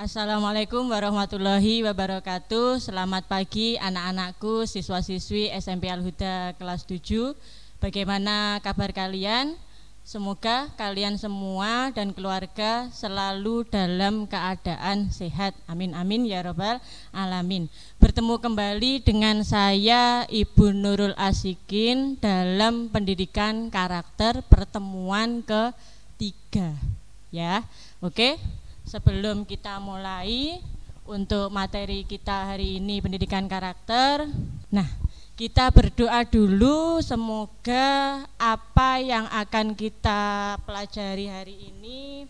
Assalamualaikum warahmatullahi wabarakatuh. Selamat pagi anak-anakku, siswa-siswi SMP Al-Huda kelas 7. Bagaimana kabar kalian? Semoga kalian semua dan keluarga selalu dalam keadaan sehat. Amin amin ya robbal alamin. Bertemu kembali dengan saya Ibu Nurul Asikin dalam pendidikan karakter pertemuan ketiga. Ya. Oke sebelum kita mulai untuk materi kita hari ini pendidikan karakter. Nah, kita berdoa dulu semoga apa yang akan kita pelajari hari ini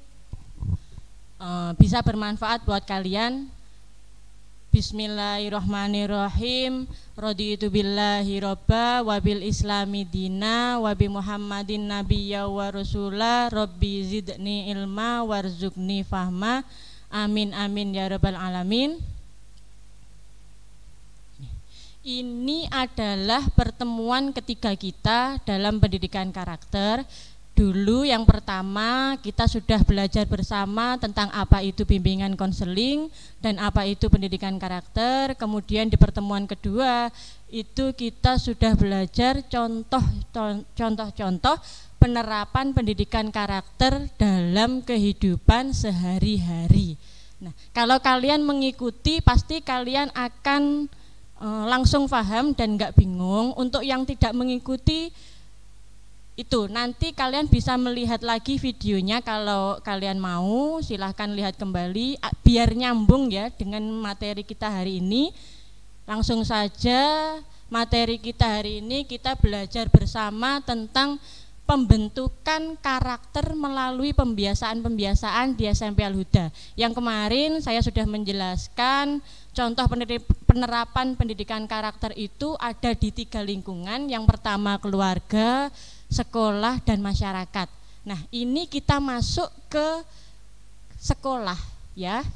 eh, bisa bermanfaat buat kalian Bismillahirrahmanirrahim. Raditu billahi robba wabil islami dina wabi Muhammadin nabiyya wa rasula rabbi zidni ilma Warzukni fahma. Amin amin ya rabbal alamin. Ini adalah pertemuan ketiga kita dalam pendidikan karakter dulu yang pertama kita sudah belajar bersama tentang apa itu bimbingan konseling dan apa itu pendidikan karakter. Kemudian di pertemuan kedua itu kita sudah belajar contoh-contoh penerapan pendidikan karakter dalam kehidupan sehari-hari. Nah, kalau kalian mengikuti pasti kalian akan e, langsung paham dan nggak bingung. Untuk yang tidak mengikuti itu nanti kalian bisa melihat lagi videonya kalau kalian mau silahkan lihat kembali biar nyambung ya dengan materi kita hari ini langsung saja materi kita hari ini kita belajar bersama tentang pembentukan karakter melalui pembiasaan-pembiasaan di SMP Al-Huda. Yang kemarin saya sudah menjelaskan contoh penerapan pendidikan karakter itu ada di tiga lingkungan. Yang pertama keluarga, sekolah dan masyarakat. Nah, ini kita masuk ke sekolah ya.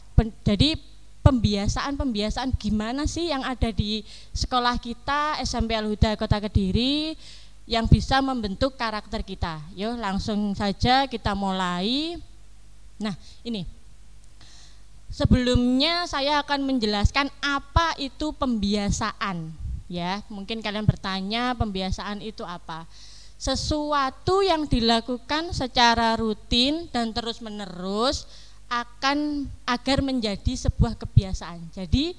jadi pembiasaan-pembiasaan gimana sih yang ada di sekolah kita SMP Al Huda Kota Kediri yang bisa membentuk karakter kita. Yo, langsung saja kita mulai. Nah, ini. Sebelumnya saya akan menjelaskan apa itu pembiasaan ya. Mungkin kalian bertanya pembiasaan itu apa? sesuatu yang dilakukan secara rutin dan terus-menerus akan agar menjadi sebuah kebiasaan. Jadi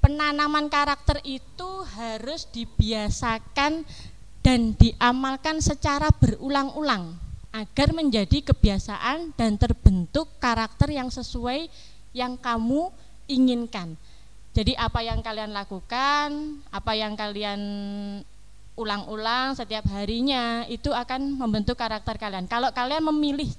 penanaman karakter itu harus dibiasakan dan diamalkan secara berulang-ulang agar menjadi kebiasaan dan terbentuk karakter yang sesuai yang kamu inginkan. Jadi apa yang kalian lakukan, apa yang kalian ulang-ulang setiap harinya itu akan membentuk karakter kalian. Kalau kalian memilih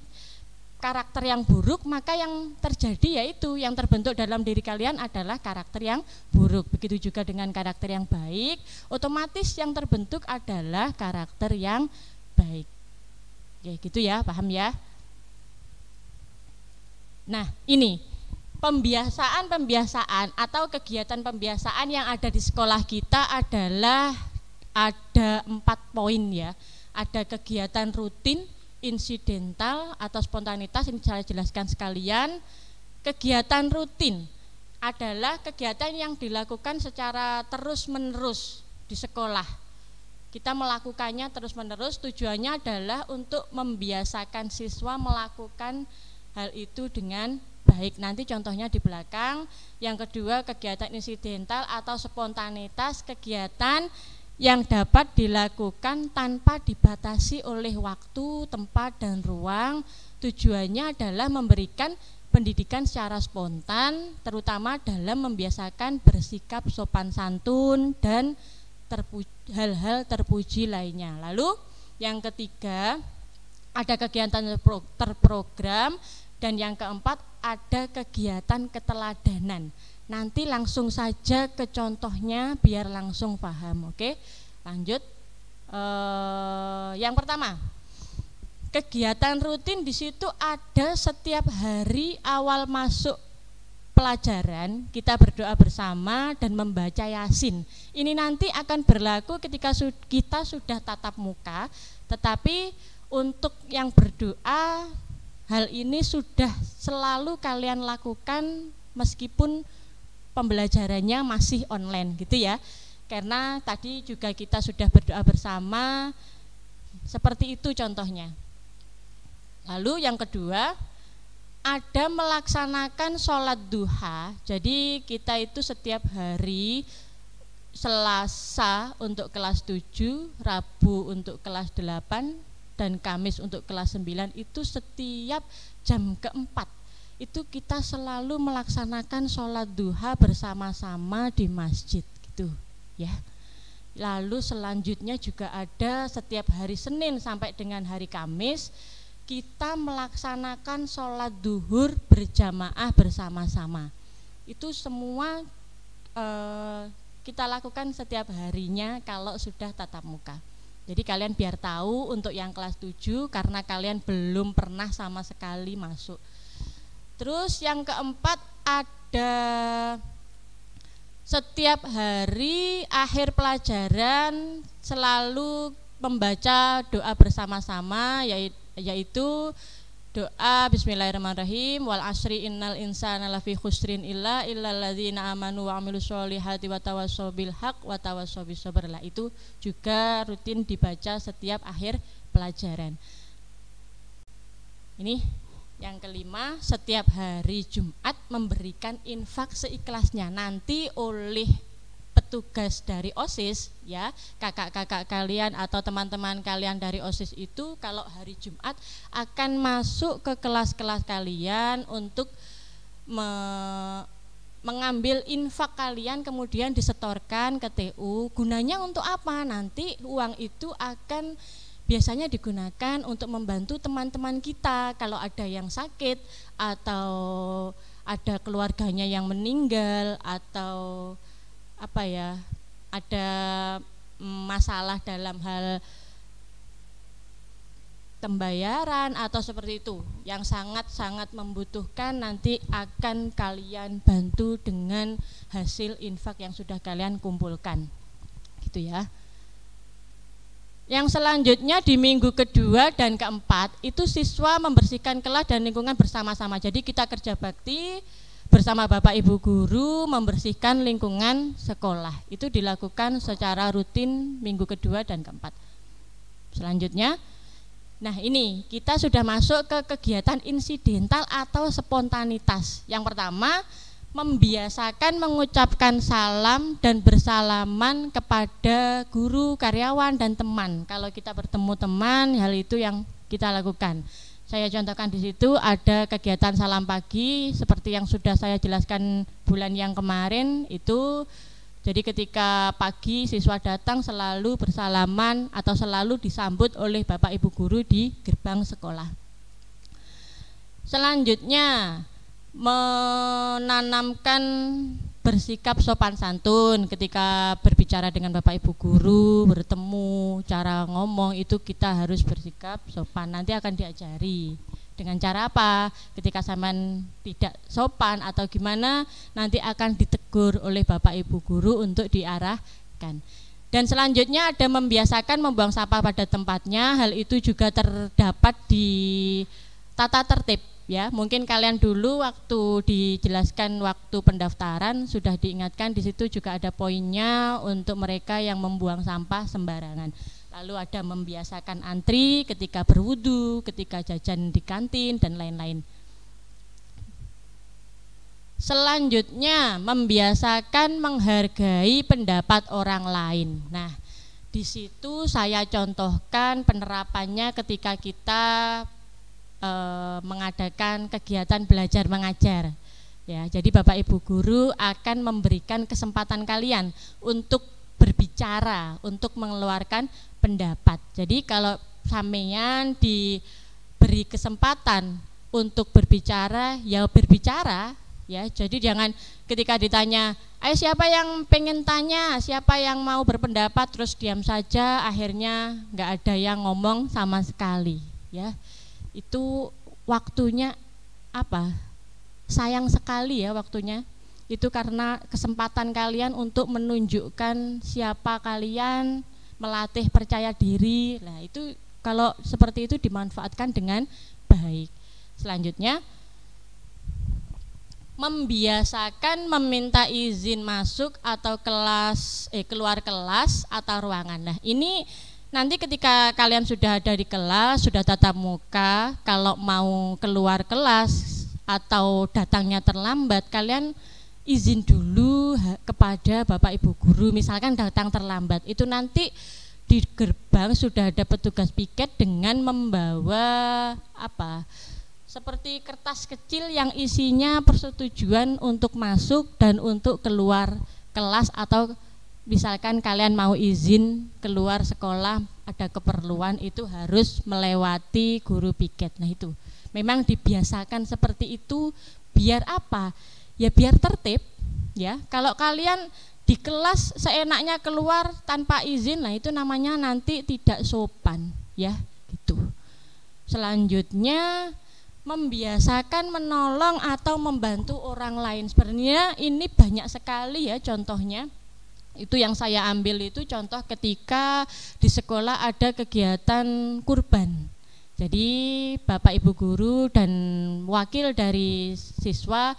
karakter yang buruk, maka yang terjadi yaitu yang terbentuk dalam diri kalian adalah karakter yang buruk. Begitu juga dengan karakter yang baik, otomatis yang terbentuk adalah karakter yang baik. Ya gitu ya, paham ya? Nah, ini pembiasaan-pembiasaan atau kegiatan pembiasaan yang ada di sekolah kita adalah ada empat poin ya. Ada kegiatan rutin, insidental atau spontanitas ini saya jelaskan sekalian. Kegiatan rutin adalah kegiatan yang dilakukan secara terus-menerus di sekolah. Kita melakukannya terus-menerus tujuannya adalah untuk membiasakan siswa melakukan hal itu dengan baik. Nanti contohnya di belakang. Yang kedua kegiatan insidental atau spontanitas, kegiatan yang dapat dilakukan tanpa dibatasi oleh waktu, tempat, dan ruang. Tujuannya adalah memberikan pendidikan secara spontan, terutama dalam membiasakan bersikap sopan santun dan hal-hal terpuji, lainnya. Lalu, yang ketiga, ada kegiatan terprogram, dan yang keempat, ada kegiatan keteladanan. Nanti langsung saja ke contohnya biar langsung paham. Oke, lanjut. Eh, yang pertama, kegiatan rutin di situ ada setiap hari awal masuk pelajaran kita berdoa bersama dan membaca Yasin. Ini nanti akan berlaku ketika kita sudah tatap muka, tetapi untuk yang berdoa hal ini sudah selalu kalian lakukan meskipun pembelajarannya masih online gitu ya. Karena tadi juga kita sudah berdoa bersama seperti itu contohnya. Lalu yang kedua, ada melaksanakan sholat duha. Jadi kita itu setiap hari Selasa untuk kelas 7, Rabu untuk kelas 8, dan Kamis untuk kelas 9 itu setiap jam keempat itu kita selalu melaksanakan sholat duha bersama-sama di masjid gitu ya lalu selanjutnya juga ada setiap hari Senin sampai dengan hari Kamis kita melaksanakan sholat duhur berjamaah bersama-sama itu semua eh, kita lakukan setiap harinya kalau sudah tatap muka jadi kalian biar tahu untuk yang kelas 7 karena kalian belum pernah sama sekali masuk Terus yang keempat ada setiap hari akhir pelajaran selalu membaca doa bersama-sama yaitu doa bismillahirrahmanirrahim wal asri innal insana lafi khusrin illa illalladzina amanu wa amilus solihati wa tawassaw bil haq wa tawassaw bisabr lah itu juga rutin dibaca setiap akhir pelajaran. Ini yang kelima, setiap hari Jumat memberikan infak seikhlasnya. Nanti oleh petugas dari OSIS ya, kakak-kakak kalian atau teman-teman kalian dari OSIS itu kalau hari Jumat akan masuk ke kelas-kelas kalian untuk me mengambil infak kalian kemudian disetorkan ke TU gunanya untuk apa nanti uang itu akan biasanya digunakan untuk membantu teman-teman kita kalau ada yang sakit atau ada keluarganya yang meninggal atau apa ya ada mm, masalah dalam hal pembayaran atau seperti itu yang sangat-sangat membutuhkan nanti akan kalian bantu dengan hasil infak yang sudah kalian kumpulkan gitu ya yang selanjutnya di minggu kedua dan keempat itu siswa membersihkan kelas dan lingkungan bersama-sama. Jadi kita kerja bakti bersama Bapak Ibu guru membersihkan lingkungan sekolah. Itu dilakukan secara rutin minggu kedua dan keempat. Selanjutnya, nah ini kita sudah masuk ke kegiatan insidental atau spontanitas. Yang pertama, membiasakan mengucapkan salam dan bersalaman kepada guru, karyawan, dan teman. Kalau kita bertemu teman, hal itu yang kita lakukan. Saya contohkan di situ ada kegiatan salam pagi seperti yang sudah saya jelaskan bulan yang kemarin itu. Jadi ketika pagi siswa datang selalu bersalaman atau selalu disambut oleh Bapak Ibu guru di gerbang sekolah. Selanjutnya, menanamkan bersikap sopan santun ketika berbicara dengan Bapak Ibu guru, bertemu, cara ngomong itu kita harus bersikap sopan. Nanti akan diajari dengan cara apa? Ketika saman tidak sopan atau gimana, nanti akan ditegur oleh Bapak Ibu guru untuk diarahkan. Dan selanjutnya ada membiasakan membuang sampah pada tempatnya. Hal itu juga terdapat di tata tertib ya. Mungkin kalian dulu waktu dijelaskan waktu pendaftaran sudah diingatkan di situ juga ada poinnya untuk mereka yang membuang sampah sembarangan. Lalu ada membiasakan antri ketika berwudu, ketika jajan di kantin dan lain-lain. Selanjutnya membiasakan menghargai pendapat orang lain. Nah, di situ saya contohkan penerapannya ketika kita e, mengadakan kegiatan belajar mengajar. Ya, jadi Bapak Ibu guru akan memberikan kesempatan kalian untuk berbicara, untuk mengeluarkan pendapat. Jadi kalau sampean diberi kesempatan untuk berbicara, ya berbicara, ya. Jadi jangan ketika ditanya, "Ayo siapa yang pengen tanya? Siapa yang mau berpendapat?" terus diam saja, akhirnya nggak ada yang ngomong sama sekali, ya itu waktunya apa sayang sekali ya waktunya itu karena kesempatan kalian untuk menunjukkan siapa kalian melatih percaya diri nah itu kalau seperti itu dimanfaatkan dengan baik selanjutnya membiasakan meminta izin masuk atau kelas eh keluar kelas atau ruangan. Nah, ini Nanti ketika kalian sudah ada di kelas, sudah tatap muka, kalau mau keluar kelas atau datangnya terlambat, kalian izin dulu kepada Bapak Ibu guru misalkan datang terlambat. Itu nanti di gerbang sudah ada petugas piket dengan membawa apa? seperti kertas kecil yang isinya persetujuan untuk masuk dan untuk keluar kelas atau misalkan kalian mau izin keluar sekolah ada keperluan itu harus melewati guru piket. Nah itu memang dibiasakan seperti itu biar apa? Ya biar tertib ya. Kalau kalian di kelas seenaknya keluar tanpa izin, nah itu namanya nanti tidak sopan ya gitu. Selanjutnya membiasakan menolong atau membantu orang lain. Sebenarnya ini banyak sekali ya contohnya itu yang saya ambil itu contoh ketika di sekolah ada kegiatan kurban. Jadi Bapak Ibu guru dan wakil dari siswa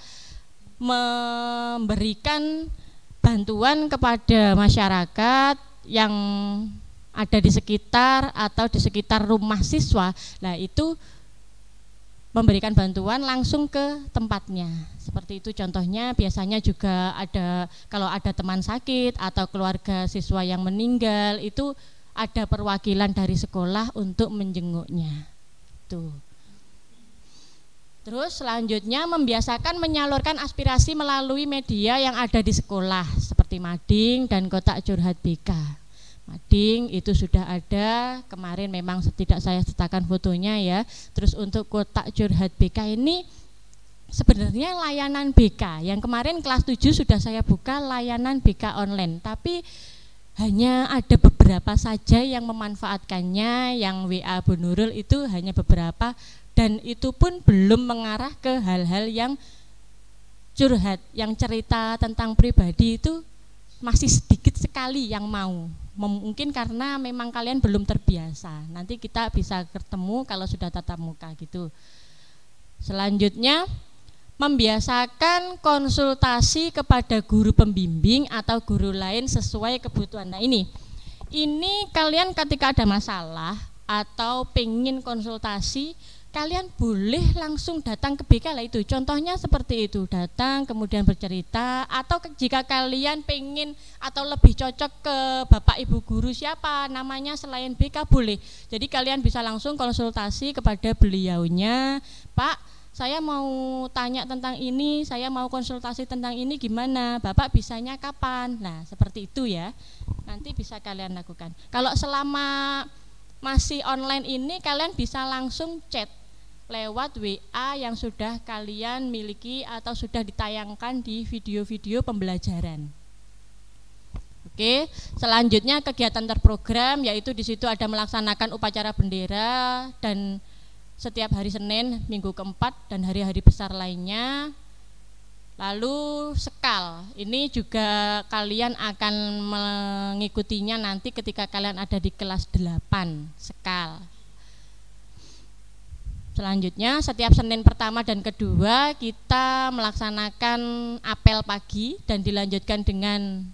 memberikan bantuan kepada masyarakat yang ada di sekitar atau di sekitar rumah siswa. Nah, itu memberikan bantuan langsung ke tempatnya. Seperti itu contohnya biasanya juga ada kalau ada teman sakit atau keluarga siswa yang meninggal itu ada perwakilan dari sekolah untuk menjenguknya. Tuh. Terus selanjutnya membiasakan menyalurkan aspirasi melalui media yang ada di sekolah seperti mading dan kotak curhat BK. Mading itu sudah ada kemarin memang setidak saya cetakan fotonya ya terus untuk kotak curhat BK ini sebenarnya layanan BK yang kemarin kelas 7 sudah saya buka layanan BK online tapi hanya ada beberapa saja yang memanfaatkannya yang WA Bu Nurul itu hanya beberapa dan itu pun belum mengarah ke hal-hal yang curhat yang cerita tentang pribadi itu masih sedikit sekali yang mau mungkin karena memang kalian belum terbiasa. Nanti kita bisa ketemu kalau sudah tatap muka gitu. Selanjutnya membiasakan konsultasi kepada guru pembimbing atau guru lain sesuai kebutuhan. Nah ini, ini kalian ketika ada masalah atau pengen konsultasi kalian boleh langsung datang ke BK lah itu. Contohnya seperti itu, datang kemudian bercerita atau ke, jika kalian pengen atau lebih cocok ke Bapak Ibu guru siapa namanya selain BK boleh. Jadi kalian bisa langsung konsultasi kepada beliaunya, Pak saya mau tanya tentang ini, saya mau konsultasi tentang ini gimana, Bapak bisanya kapan? Nah, seperti itu ya. Nanti bisa kalian lakukan. Kalau selama masih online ini kalian bisa langsung chat lewat WA yang sudah kalian miliki atau sudah ditayangkan di video-video pembelajaran. Oke, selanjutnya kegiatan terprogram yaitu di situ ada melaksanakan upacara bendera dan setiap hari Senin, minggu keempat dan hari-hari besar lainnya. Lalu sekal, ini juga kalian akan mengikutinya nanti ketika kalian ada di kelas 8, sekal. Selanjutnya, setiap Senin pertama dan kedua kita melaksanakan apel pagi dan dilanjutkan dengan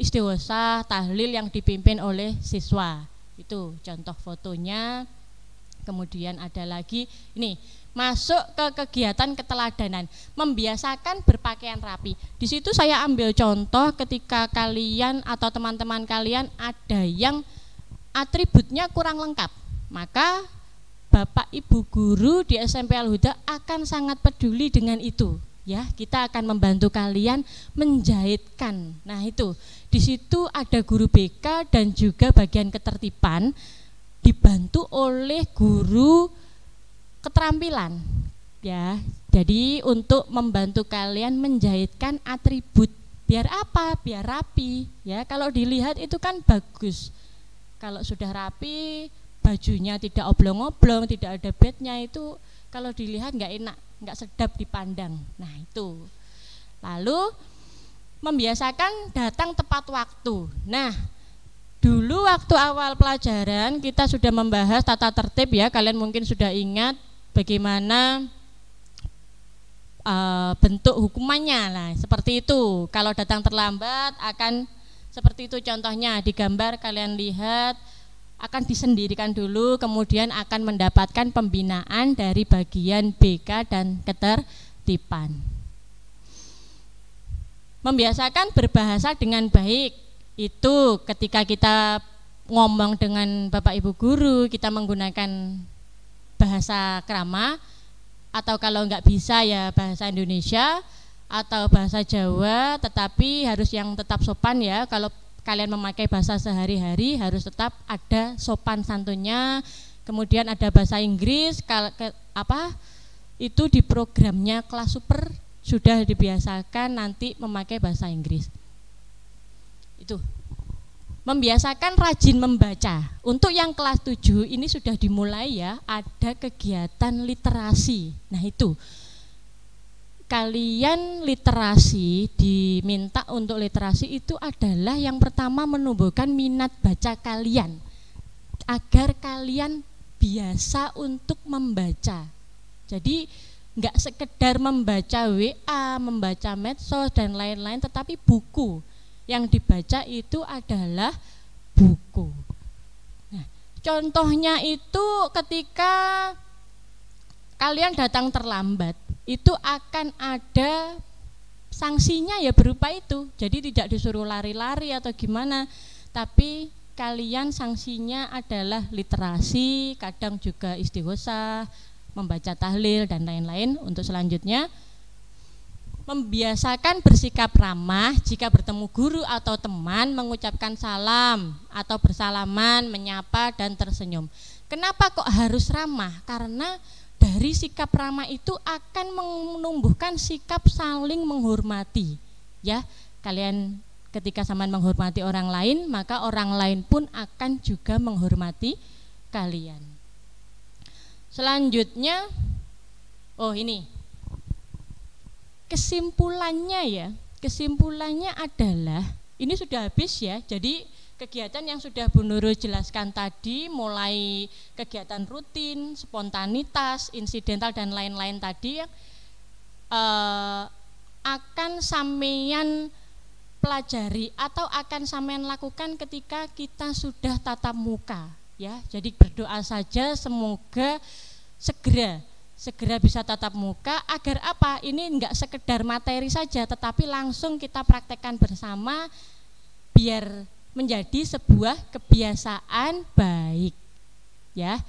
istiwasa tahlil yang dipimpin oleh siswa. Itu contoh fotonya. Kemudian ada lagi, ini masuk ke kegiatan keteladanan, membiasakan berpakaian rapi. Di situ saya ambil contoh ketika kalian atau teman-teman kalian ada yang atributnya kurang lengkap, maka Bapak Ibu guru di SMP Al Huda akan sangat peduli dengan itu ya kita akan membantu kalian menjahitkan nah itu di situ ada guru BK dan juga bagian ketertiban dibantu oleh guru keterampilan ya jadi untuk membantu kalian menjahitkan atribut biar apa biar rapi ya kalau dilihat itu kan bagus kalau sudah rapi bajunya tidak oblong-oblong, tidak ada bednya itu kalau dilihat nggak enak, nggak sedap dipandang. Nah itu. Lalu membiasakan datang tepat waktu. Nah dulu waktu awal pelajaran kita sudah membahas tata tertib ya, kalian mungkin sudah ingat bagaimana e, bentuk hukumannya lah seperti itu kalau datang terlambat akan seperti itu contohnya di gambar kalian lihat akan disendirikan dulu, kemudian akan mendapatkan pembinaan dari bagian BK dan ketertiban. Membiasakan berbahasa dengan baik itu ketika kita ngomong dengan Bapak Ibu guru, kita menggunakan bahasa kerama atau kalau enggak bisa ya bahasa Indonesia atau bahasa Jawa, tetapi harus yang tetap sopan ya. Kalau kalian memakai bahasa sehari-hari harus tetap ada sopan santunnya kemudian ada bahasa Inggris kal ke, apa itu di programnya kelas super sudah dibiasakan nanti memakai bahasa Inggris itu membiasakan rajin membaca untuk yang kelas 7 ini sudah dimulai ya ada kegiatan literasi nah itu kalian literasi diminta untuk literasi itu adalah yang pertama menumbuhkan minat baca kalian agar kalian biasa untuk membaca. Jadi nggak sekedar membaca WA, membaca medsos dan lain-lain, tetapi buku yang dibaca itu adalah buku. Nah, contohnya itu ketika kalian datang terlambat, itu akan ada sanksinya ya berupa itu. Jadi tidak disuruh lari-lari atau gimana, tapi kalian sanksinya adalah literasi, kadang juga istighosah, membaca tahlil dan lain-lain untuk selanjutnya membiasakan bersikap ramah jika bertemu guru atau teman mengucapkan salam atau bersalaman menyapa dan tersenyum kenapa kok harus ramah karena dari sikap ramah itu akan menumbuhkan sikap saling menghormati ya kalian ketika sama menghormati orang lain maka orang lain pun akan juga menghormati kalian selanjutnya oh ini kesimpulannya ya kesimpulannya adalah ini sudah habis ya jadi kegiatan yang sudah Bu Nurul jelaskan tadi, mulai kegiatan rutin, spontanitas, insidental dan lain-lain tadi yang eh, akan sampean pelajari atau akan sampean lakukan ketika kita sudah tatap muka, ya. Jadi berdoa saja semoga segera segera bisa tatap muka agar apa ini enggak sekedar materi saja tetapi langsung kita praktekkan bersama biar menjadi sebuah kebiasaan baik. Ya.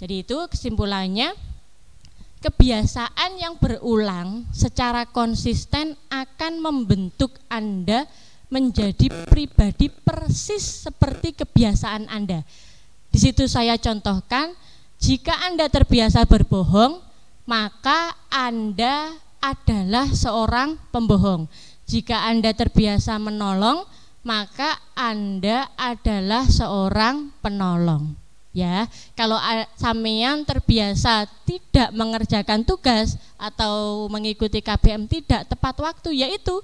Jadi itu kesimpulannya kebiasaan yang berulang secara konsisten akan membentuk Anda menjadi pribadi persis seperti kebiasaan Anda. Di situ saya contohkan, jika Anda terbiasa berbohong, maka Anda adalah seorang pembohong. Jika Anda terbiasa menolong, maka Anda adalah seorang penolong. Ya, kalau sampean terbiasa tidak mengerjakan tugas atau mengikuti KBM tidak tepat waktu, yaitu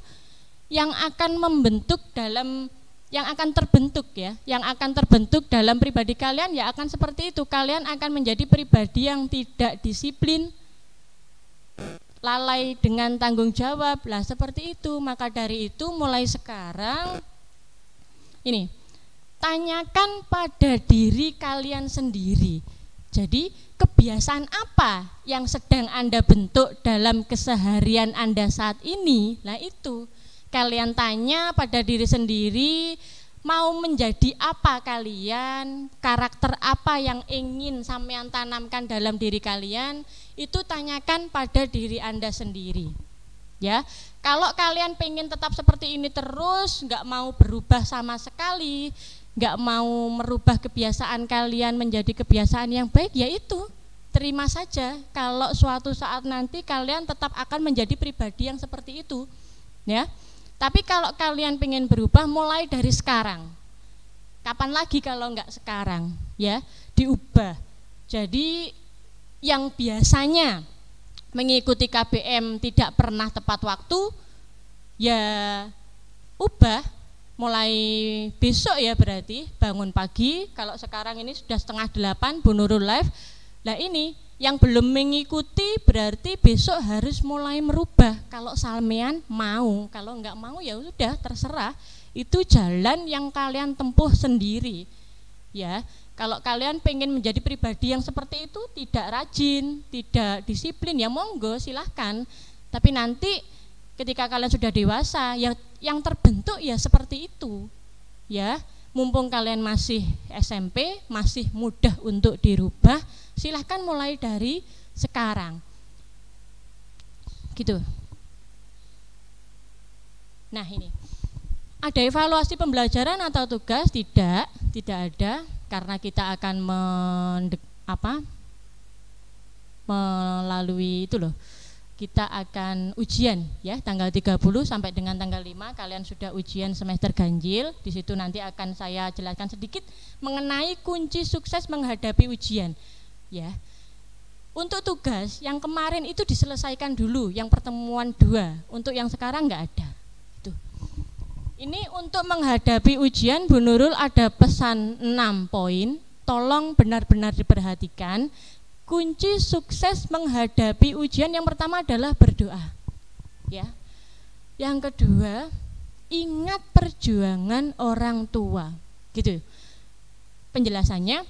yang akan membentuk dalam yang akan terbentuk ya, yang akan terbentuk dalam pribadi kalian ya akan seperti itu. Kalian akan menjadi pribadi yang tidak disiplin, lalai dengan tanggung jawab lah seperti itu maka dari itu mulai sekarang ini tanyakan pada diri kalian sendiri jadi kebiasaan apa yang sedang Anda bentuk dalam keseharian Anda saat ini nah itu kalian tanya pada diri sendiri mau menjadi apa kalian, karakter apa yang ingin sampean tanamkan dalam diri kalian, itu tanyakan pada diri Anda sendiri ya. Kalau kalian pengen tetap seperti ini terus, nggak mau berubah sama sekali, nggak mau merubah kebiasaan kalian menjadi kebiasaan yang baik, yaitu terima saja. Kalau suatu saat nanti kalian tetap akan menjadi pribadi yang seperti itu, ya. Tapi kalau kalian pengen berubah, mulai dari sekarang. Kapan lagi kalau nggak sekarang, ya? Diubah. Jadi yang biasanya mengikuti KBM tidak pernah tepat waktu, ya ubah mulai besok ya berarti bangun pagi kalau sekarang ini sudah setengah delapan Bunurul Live nah ini yang belum mengikuti berarti besok harus mulai merubah kalau salmean mau kalau nggak mau ya sudah terserah itu jalan yang kalian tempuh sendiri ya kalau kalian pengen menjadi pribadi yang seperti itu, tidak rajin, tidak disiplin, ya monggo silahkan. Tapi nanti ketika kalian sudah dewasa, yang yang terbentuk ya seperti itu, ya. Mumpung kalian masih SMP, masih mudah untuk dirubah, silahkan mulai dari sekarang. Gitu. Nah ini, ada evaluasi pembelajaran atau tugas? Tidak, tidak ada karena kita akan mendek, apa melalui itu loh kita akan ujian ya tanggal 30 sampai dengan tanggal 5 kalian sudah ujian semester ganjil di situ nanti akan saya jelaskan sedikit mengenai kunci sukses menghadapi ujian ya untuk tugas yang kemarin itu diselesaikan dulu yang pertemuan dua untuk yang sekarang nggak ada ini untuk menghadapi ujian Bu Nurul ada pesan 6 poin, tolong benar-benar diperhatikan. Kunci sukses menghadapi ujian yang pertama adalah berdoa. Ya. Yang kedua, ingat perjuangan orang tua. Gitu. Penjelasannya,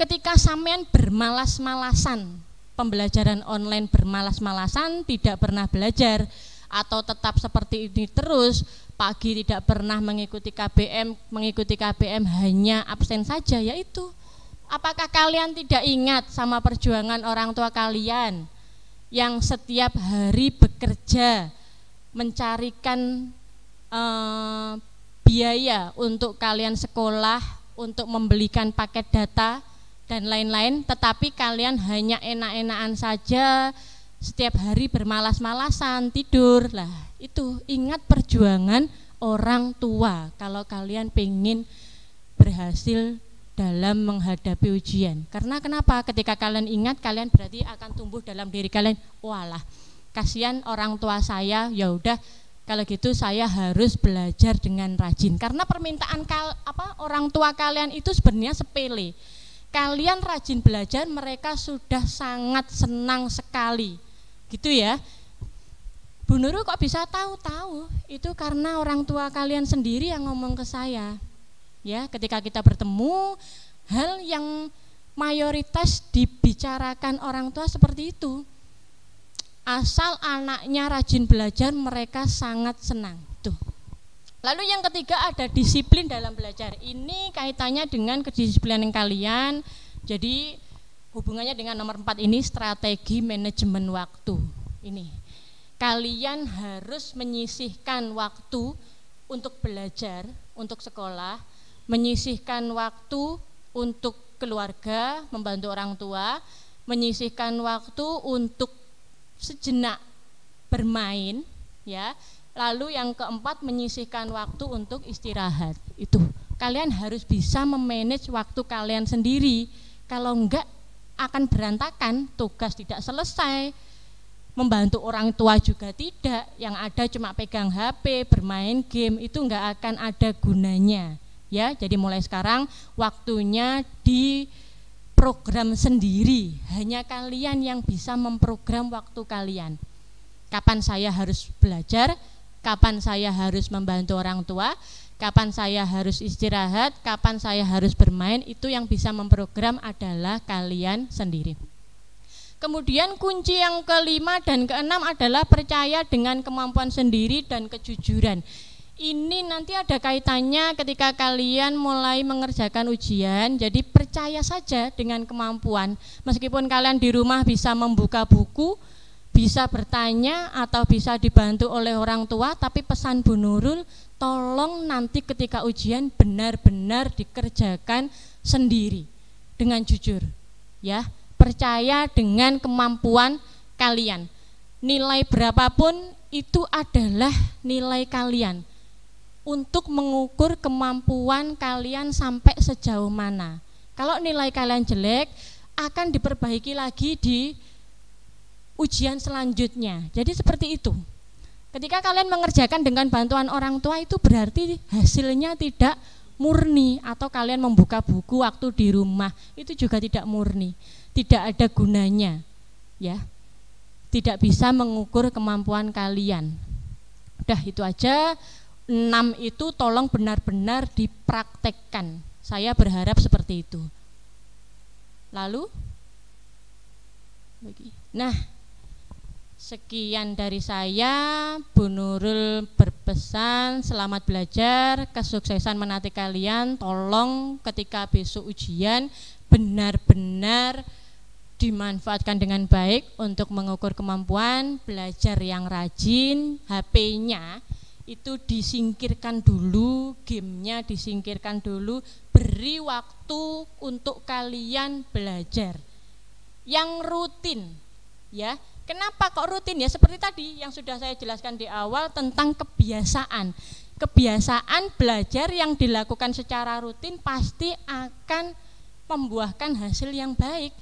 ketika sampean bermalas-malasan, pembelajaran online bermalas-malasan, tidak pernah belajar, atau tetap seperti ini terus pagi tidak pernah mengikuti KBM, mengikuti KBM hanya absen saja yaitu apakah kalian tidak ingat sama perjuangan orang tua kalian yang setiap hari bekerja mencarikan eh, biaya untuk kalian sekolah, untuk membelikan paket data dan lain-lain, tetapi kalian hanya enak-enakan saja, setiap hari bermalas-malasan tidur lah itu ingat perjuangan orang tua kalau kalian pengen berhasil dalam menghadapi ujian karena kenapa ketika kalian ingat kalian berarti akan tumbuh dalam diri kalian walah kasihan orang tua saya ya udah kalau gitu saya harus belajar dengan rajin karena permintaan kal, apa orang tua kalian itu sebenarnya sepele kalian rajin belajar mereka sudah sangat senang sekali Gitu ya. Bu Nurul kok bisa tahu-tahu? Itu karena orang tua kalian sendiri yang ngomong ke saya. Ya, ketika kita bertemu, hal yang mayoritas dibicarakan orang tua seperti itu. Asal anaknya rajin belajar, mereka sangat senang. Tuh. Lalu yang ketiga ada disiplin dalam belajar. Ini kaitannya dengan kedisiplinan kalian. Jadi hubungannya dengan nomor empat ini strategi manajemen waktu ini kalian harus menyisihkan waktu untuk belajar untuk sekolah menyisihkan waktu untuk keluarga membantu orang tua menyisihkan waktu untuk sejenak bermain ya lalu yang keempat menyisihkan waktu untuk istirahat itu kalian harus bisa memanage waktu kalian sendiri kalau enggak akan berantakan, tugas tidak selesai, membantu orang tua juga tidak, yang ada cuma pegang HP, bermain game, itu enggak akan ada gunanya. Ya, jadi mulai sekarang waktunya di program sendiri, hanya kalian yang bisa memprogram waktu kalian. Kapan saya harus belajar, kapan saya harus membantu orang tua, kapan saya harus istirahat, kapan saya harus bermain, itu yang bisa memprogram adalah kalian sendiri. Kemudian kunci yang kelima dan keenam adalah percaya dengan kemampuan sendiri dan kejujuran. Ini nanti ada kaitannya ketika kalian mulai mengerjakan ujian, jadi percaya saja dengan kemampuan. Meskipun kalian di rumah bisa membuka buku, bisa bertanya atau bisa dibantu oleh orang tua tapi pesan Bu Nurul tolong nanti ketika ujian benar-benar dikerjakan sendiri dengan jujur ya percaya dengan kemampuan kalian nilai berapapun itu adalah nilai kalian untuk mengukur kemampuan kalian sampai sejauh mana kalau nilai kalian jelek akan diperbaiki lagi di ujian selanjutnya. Jadi seperti itu. Ketika kalian mengerjakan dengan bantuan orang tua itu berarti hasilnya tidak murni atau kalian membuka buku waktu di rumah itu juga tidak murni, tidak ada gunanya. Ya. Tidak bisa mengukur kemampuan kalian. Udah itu aja. 6 itu tolong benar-benar dipraktekkan. Saya berharap seperti itu. Lalu Nah, Sekian dari saya, Bu Nurul berpesan selamat belajar, kesuksesan menanti kalian. Tolong ketika besok ujian benar-benar dimanfaatkan dengan baik untuk mengukur kemampuan, belajar yang rajin, HP-nya itu disingkirkan dulu, gamenya disingkirkan dulu, beri waktu untuk kalian belajar yang rutin ya Kenapa kok rutin ya? Seperti tadi yang sudah saya jelaskan di awal tentang kebiasaan. Kebiasaan belajar yang dilakukan secara rutin pasti akan membuahkan hasil yang baik.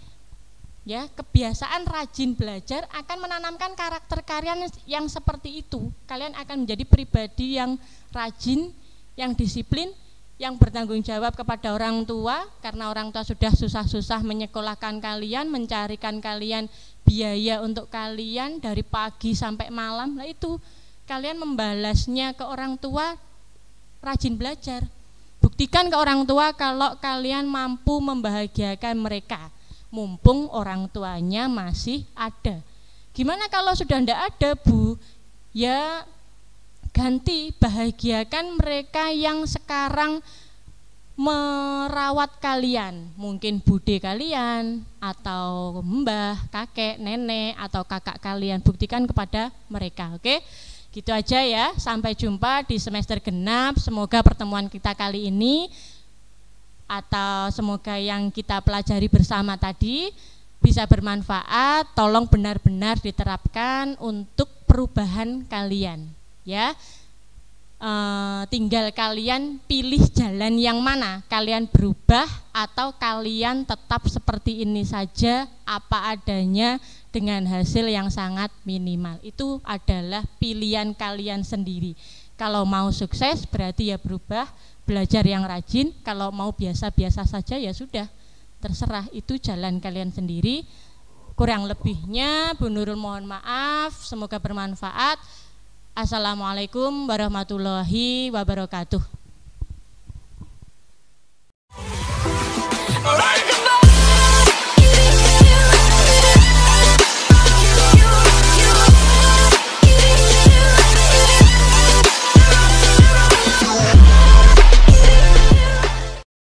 Ya, kebiasaan rajin belajar akan menanamkan karakter kalian yang seperti itu. Kalian akan menjadi pribadi yang rajin, yang disiplin, yang bertanggung jawab kepada orang tua karena orang tua sudah susah-susah menyekolahkan kalian, mencarikan kalian biaya untuk kalian dari pagi sampai malam. Nah itu kalian membalasnya ke orang tua rajin belajar. Buktikan ke orang tua kalau kalian mampu membahagiakan mereka. Mumpung orang tuanya masih ada. Gimana kalau sudah tidak ada, Bu? Ya ganti bahagiakan mereka yang sekarang merawat kalian, mungkin bude kalian atau mbah, kakek, nenek atau kakak kalian buktikan kepada mereka, oke? Okay? Gitu aja ya. Sampai jumpa di semester genap. Semoga pertemuan kita kali ini atau semoga yang kita pelajari bersama tadi bisa bermanfaat. Tolong benar-benar diterapkan untuk perubahan kalian ya uh, tinggal kalian pilih jalan yang mana kalian berubah atau kalian tetap seperti ini saja apa adanya dengan hasil yang sangat minimal itu adalah pilihan kalian sendiri kalau mau sukses berarti ya berubah belajar yang rajin kalau mau biasa-biasa saja ya sudah terserah itu jalan kalian sendiri kurang lebihnya Bu Nurul mohon maaf semoga bermanfaat Assalamualaikum warahmatullahi wabarakatuh. Alright.